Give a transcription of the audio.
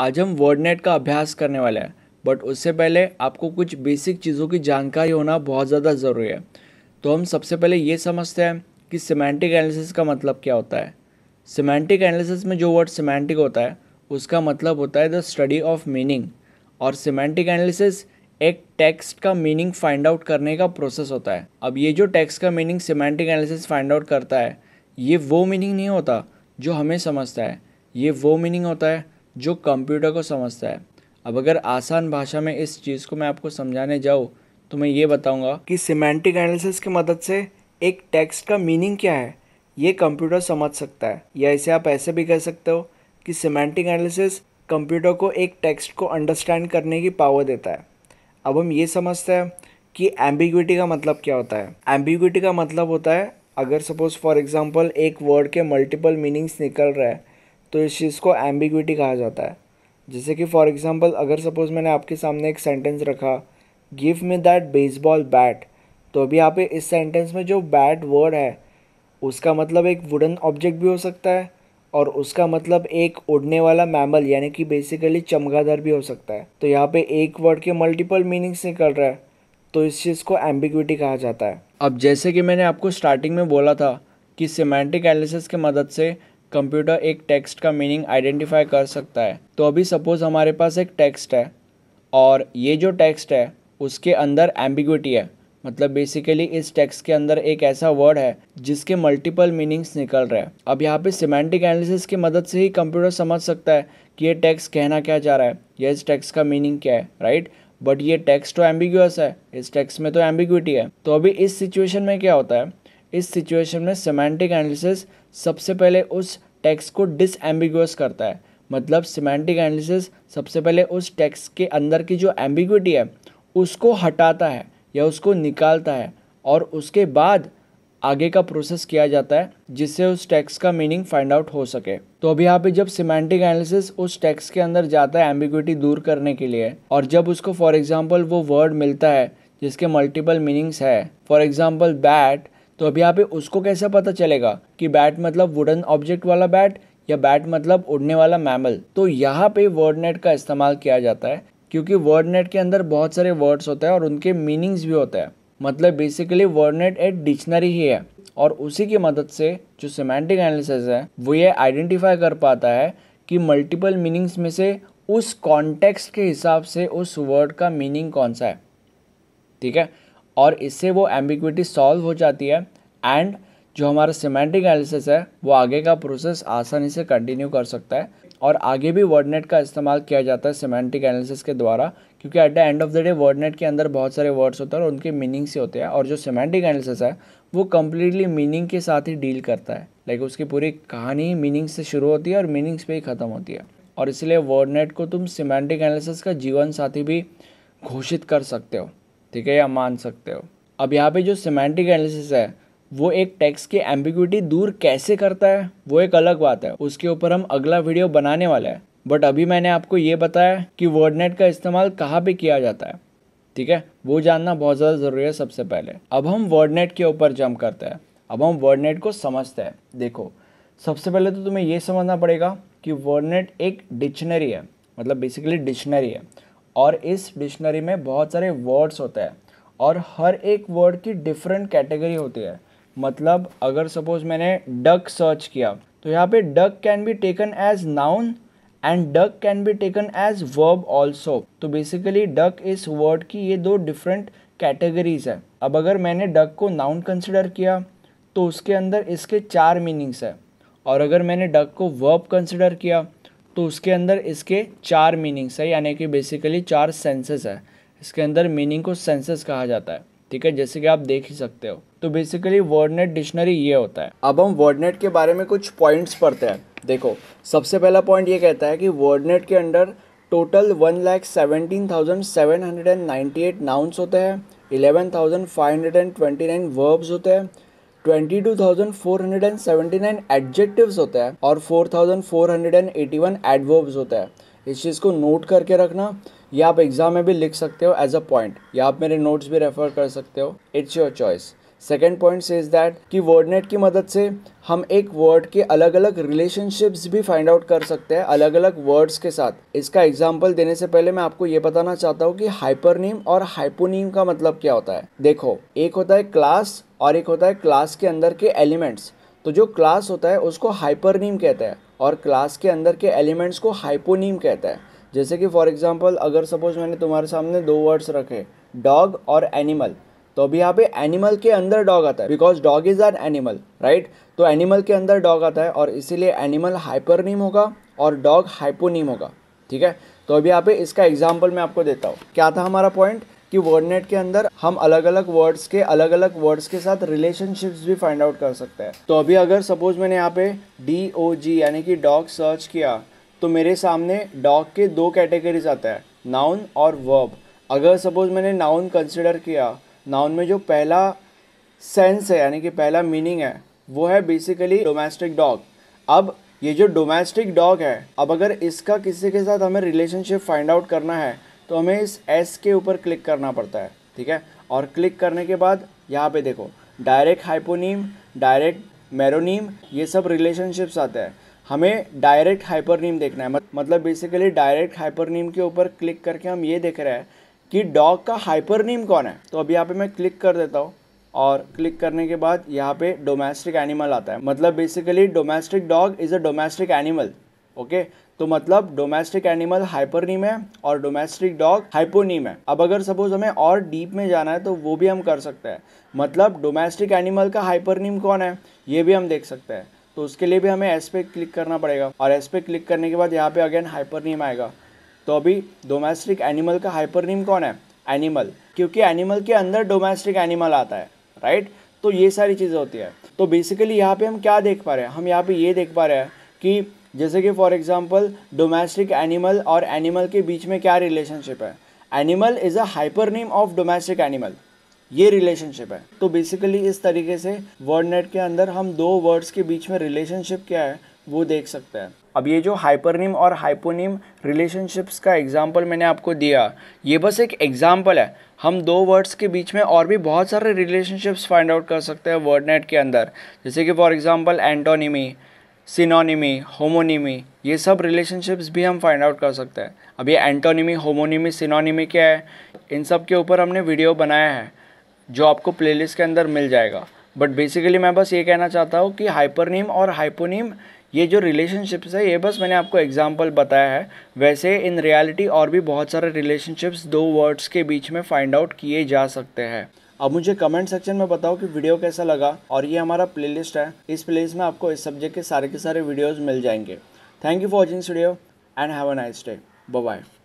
आज हम वर्डनेट का अभ्यास करने वाले हैं बट उससे पहले आपको कुछ बेसिक चीज़ों की जानकारी होना बहुत ज़्यादा ज़रूरी है तो हम सबसे पहले ये समझते हैं कि सिमेंटिक एनालिसिस का मतलब क्या होता है सिमेंटिक एनालिसिस में जो वर्ड सिमेंटिक होता है उसका मतलब होता है द स्टडी ऑफ मीनिंग और सिमेंटिक एनालिसिस एक टेक्स्ट का मीनिंग फाइंड आउट करने का प्रोसेस होता है अब ये जो टेक्स्ट का meaning semantic analysis find out करता है ये वो मीनिंग नहीं होता जो हमें समझता है ये वो मीनिंग होता है जो कंप्यूटर को समझता है अब अगर आसान भाषा में इस चीज़ को मैं आपको समझाने जाऊँ तो मैं ये बताऊँगा कि सिमेंटिक एनालिसिस की मदद से एक टेक्स्ट का मीनिंग क्या है ये कंप्यूटर समझ सकता है या इसे आप ऐसे भी कह सकते हो कि सिमेंटिक एनालिसिस कंप्यूटर को एक टेक्स्ट को अंडरस्टैंड करने की पावर देता है अब हम ये समझते हैं कि एम्बिग्यूटी का मतलब क्या होता है एम्बिग्यूटी का मतलब होता है अगर सपोज़ फॉर एग्ज़ाम्पल एक वर्ड के मल्टीपल मीनिंग्स निकल रहे हैं तो इस चीज़ को एम्बिग्यूटी कहा जाता है जैसे कि फॉर एग्जांपल अगर सपोज़ मैंने आपके सामने एक सेंटेंस रखा give me that baseball bat तो अभी यहाँ पे इस सेंटेंस में जो बैट वर्ड है उसका मतलब एक वुडन ऑब्जेक्ट भी हो सकता है और उसका मतलब एक उड़ने वाला मैमल यानी कि बेसिकली चमगादड़ भी हो सकता है तो यहाँ पे एक वर्ड के मल्टीपल मीनिंग्स निकल रहा है तो इस चीज़ को एम्बिग्यूटी कहा जाता है अब जैसे कि मैंने आपको स्टार्टिंग में बोला था कि सिमेंटिक एनालिसिस के मदद से कंप्यूटर एक टेक्स्ट का मीनिंग आइडेंटिफाई कर सकता है तो अभी सपोज़ हमारे पास एक टेक्स्ट है और ये जो टेक्स्ट है उसके अंदर एम्बिग्विटी है मतलब बेसिकली इस टेक्स्ट के अंदर एक ऐसा वर्ड है जिसके मल्टीपल मीनिंग्स निकल रहे हैं अब यहाँ पे सिमेंटिक एनालिसिस की मदद से ही कंप्यूटर समझ सकता है कि ये टेक्स्ट कहना क्या चाह रहा है या इस टेक्स्ट का मीनिंग क्या है राइट बट ये टेक्स्ट तो एम्बिगुअस है इस टेक्स्ट में तो एम्बिग्विटी है तो अभी इस सिचुएशन में क्या होता है इस सिचुएशन में सिमेंटिक एनालिसिस सबसे पहले उस टेक्स्ट को डिसएम्बिगुअस करता है मतलब सिमेंटिक एनालिसिस सबसे पहले उस टेक्स्ट के अंदर की जो एम्बिगुटी है उसको हटाता है या उसको निकालता है और उसके बाद आगे का प्रोसेस किया जाता है जिससे उस टैक्स का मीनिंग फाइंड आउट हो सके तो अभी यहाँ पे जब सिमेंटिक एनालिसिस उस टैक्स के अंदर जाता है एम्बिगुटी दूर करने के लिए और जब उसको फॉर एग्जाम्पल वो वर्ड मिलता है जिसके मल्टीपल मीनिंग्स है फॉर एग्जाम्पल बैट तो अब यहाँ पे उसको कैसे पता चलेगा कि बैट मतलब वुडन ऑब्जेक्ट वाला बैट या बैट मतलब उड़ने वाला मैमल तो यहाँ पे वर्ड नेट का इस्तेमाल किया जाता है क्योंकि वर्ड नेट के अंदर बहुत सारे वर्ड्स होते हैं और उनके मीनिंग्स भी होते हैं मतलब बेसिकली वर्ड नेट एक डिक्शनरी ही है और उसी की मदद से जो सिमेंटिक एनालिसिस है वो ये आइडेंटिफाई कर पाता है कि मल्टीपल मीनिंग्स में से उस कॉन्टेक्स्ट के हिसाब से उस वर्ड का मीनिंग कौन सा है ठीक है और इससे वो एम्बिक्विटी सॉल्व हो जाती है एंड जो हमारा सिमेंटिक एनालिसिस है वो आगे का प्रोसेस आसानी से कंटिन्यू कर सकता है और आगे भी वर्डनेट का इस्तेमाल किया जाता है सिमेंटिक एनालिसिस के द्वारा क्योंकि at the end of the day WordNet के अंदर बहुत सारे वर्ड्स होते हैं और उनके मीनिंग्स ही होते हैं और जो सिमेंटिक एनालिसिस है वो कम्प्लीटली मीनिंग के साथ ही डील करता है लाइक उसकी पूरी कहानी मीनिंग से शुरू होती है और मीनिंग्स पे ही ख़त्म होती है और इसलिए वर्डनेट को तुम सिमेंटिक एनालिसिस का जीवन साथी भी घोषित कर सकते हो ठीक है या मान सकते हो अब यहाँ पे जो सिमेंटिक एनालिसिस है वो एक टेक्स्ट की एम्बिग्यूटी दूर कैसे करता है वो एक अलग बात है उसके ऊपर हम अगला वीडियो बनाने वाले हैं बट अभी मैंने आपको ये बताया कि वर्डनेट का इस्तेमाल कहाँ पे किया जाता है ठीक है वो जानना बहुत ज़्यादा ज़रूरी है सबसे पहले अब हम वर्डनेट के ऊपर जम करते हैं अब हम वर्डनेट को समझते हैं देखो सबसे पहले तो तुम्हें ये समझना पड़ेगा कि वर्डनेट एक डिक्शनरी है मतलब बेसिकली डिक्शनरी है और इस डिक्शनरी में बहुत सारे वर्ड्स होते हैं और हर एक वर्ड की डिफरेंट कैटेगरी होती है मतलब अगर सपोज मैंने डक सर्च किया तो यहाँ पे duck can be taken as noun and duck can be taken as verb also तो बेसिकली डक इस वर्ड की ये दो डिफरेंट कैटेगरीज है अब अगर मैंने डक को नाउन कंसिडर किया तो उसके अंदर इसके चार मीनिंग्स है और अगर मैंने डक को वर्ब कंसिडर किया तो उसके अंदर इसके चार मीनिंग्स है यानी कि बेसिकली चार सेंसेस है इसके अंदर मीनिंग को सेंसेस कहा जाता है ठीक है जैसे कि आप देख ही सकते हो तो बेसिकली वर्डनेट डिक्शनरी ये होता है अब हम वर्डनेट के बारे में कुछ पॉइंट्स पढ़ते हैं देखो सबसे पहला पॉइंट ये कहता है कि वर्डनेट के under total one lakh seventeen thousand seven hundred and ninety eight nouns होते हैं eleven thousand five hundred and twenty nine verbs होते हैं 22,479 एडजेक्टिव्स होते हैं और 4,481 एडवर्ब्स होते हैं इस चीज़ को नोट करके रखना या आप एग्ज़ाम में भी लिख सकते हो एज अ पॉइंट या आप मेरे नोट्स भी रेफ़र कर सकते हो it's your choice second point is that कि वर्डनेट की मदद से हम एक वर्ड के अलग अलग रिलेशनशिप्स भी फाइंड आउट कर सकते हैं अलग अलग वर्ड्स के साथ इसका एग्जाम्पल देने से पहले मैं आपको ये बताना चाहता हूँ कि हाइपरनीम और हाइपोनीम का मतलब क्या होता है देखो एक होता है क्लास और एक होता है क्लास के अंदर के एलिमेंट्स तो जो क्लास होता है उसको हाइपरनीम कहता है और क्लास के अंदर के एलिमेंट्स को हाइपोनीम कहता है जैसे कि फॉर एग्जाम्पल अगर सपोज मैंने तुम्हारे सामने दो वर्ड्स रखे डॉग और एनिमल तो अभी यहाँ पे एनिमल के अंदर डॉग आता है because dog is an animal right तो एनिमल के अंदर डॉग आता है और इसीलिए एनिमल हाइपरनीम होगा और डॉग हाइपोनीम होगा ठीक है तो अभी यहाँ पे इसका एग्जाम्पल मैं आपको देता हूँ क्या था हमारा पॉइंट कि वर्डनेट के अंदर हम अलग अलग वर्ड्स के अलग अलग वर्ड्स के साथ रिलेशनशिप्स भी फाइंड आउट कर सकते हैं तो अभी अगर सपोज मैंने यहाँ पे डी ओ जी यानी कि डॉग सर्च किया तो मेरे सामने डॉग के दो कैटेगरीज आता है नाउन और वर्ब अगर सपोज मैंने नाउन कंसिडर किया नाउन में जो पहला सेंस है यानी कि पहला मीनिंग है वो है बेसिकली डोमेस्टिक डॉग अब ये जो डोमेस्टिक डॉग है अब अगर इसका किसी के साथ हमें रिलेशनशिप फाइंड आउट करना है तो हमें इस एस के ऊपर क्लिक करना पड़ता है ठीक है और क्लिक करने के बाद यहाँ पे देखो डायरेक्ट हाइपोनीम डायरेक्ट मेरोनीम ये सब रिलेशनशिप्स आते हैं हमें डायरेक्ट हाइपरनीम देखना है मतलब बेसिकली डायरेक्ट हाइपरनीम के ऊपर क्लिक करके हम ये देख रहे हैं कि डॉग का हाइपर नीम कौन है तो अब यहाँ पे मैं क्लिक कर देता हूँ और क्लिक करने के बाद यहाँ पे डोमेस्टिक एनिमल आता है मतलब basically domestic dog is a domestic animal okay तो मतलब डोमेस्टिक एनिमल हाइपरनीम है और डोमेस्टिक डॉग हाइपोनीम है अब अगर सपोज हमें और डीप में जाना है तो वो भी हम कर सकते हैं मतलब डोमेस्टिक एनिमल का हाइपरनीम कौन है ये भी हम देख सकते हैं तो उसके लिए भी हमें एस पे क्लिक करना पड़ेगा और एस पे क्लिक करने के बाद यहाँ पे अगेन हाइपरनीम आएगा तो अभी डोमेस्टिक एनिमल का नेम कौन है एनिमल क्योंकि एनिमल के अंदर डोमेस्टिक एनिमल आता है राइट तो ये सारी चीज़ें होती है तो बेसिकली यहाँ पे हम क्या देख पा रहे हैं हम यहाँ पे ये देख पा रहे हैं कि जैसे कि फॉर एग्जांपल डोमेस्टिक एनिमल और एनिमल के बीच में क्या रिलेशनशिप है animal is a hypernym of domestic animal ये रिलेशनशिप है तो बेसिकली इस तरीके से वर्ड नेट के अंदर हम दो वर्ड्स के बीच में रिलेशनशिप क्या है वो देख सकता है अब ये जो हाइपरनीम और हाइपोनिम रिलेशनशिप्स का एग्जाम्पल मैंने आपको दिया ये बस एक एग्जाम्पल है हम दो वर्ड्स के बीच में और भी बहुत सारे रिलेशनशिप्स फाइंड आउट कर सकते हैं वर्ड नेट के अंदर जैसे कि for example antonymy synonymy homonymy ये सब रिलेशनशिप्स भी हम फाइंड आउट कर सकते हैं अब ये एंटोनिमी होमोनीमी सिनोनिमी क्या है इन सब के ऊपर हमने वीडियो बनाया है जो आपको प्लेलिस्ट के अंदर मिल जाएगा बट बेसिकली मैं बस ये कहना चाहता हूँ कि हाइपरनीम और हाइपोनीम ये जो रिलेशनशिप्स है ये बस मैंने आपको एग्जांपल बताया है वैसे इन रियलिटी और भी बहुत सारे रिलेशनशिप्स दो वर्ड्स के बीच में फाइंड आउट किए जा सकते हैं अब मुझे कमेंट सेक्शन में बताओ कि वीडियो कैसा लगा और ये हमारा प्लेलिस्ट है इस प्लेलिस्ट में आपको इस सब्जेक्ट के सारे के सारे वीडियोज़ मिल जाएंगे thank you for watching studio and have a nice day bye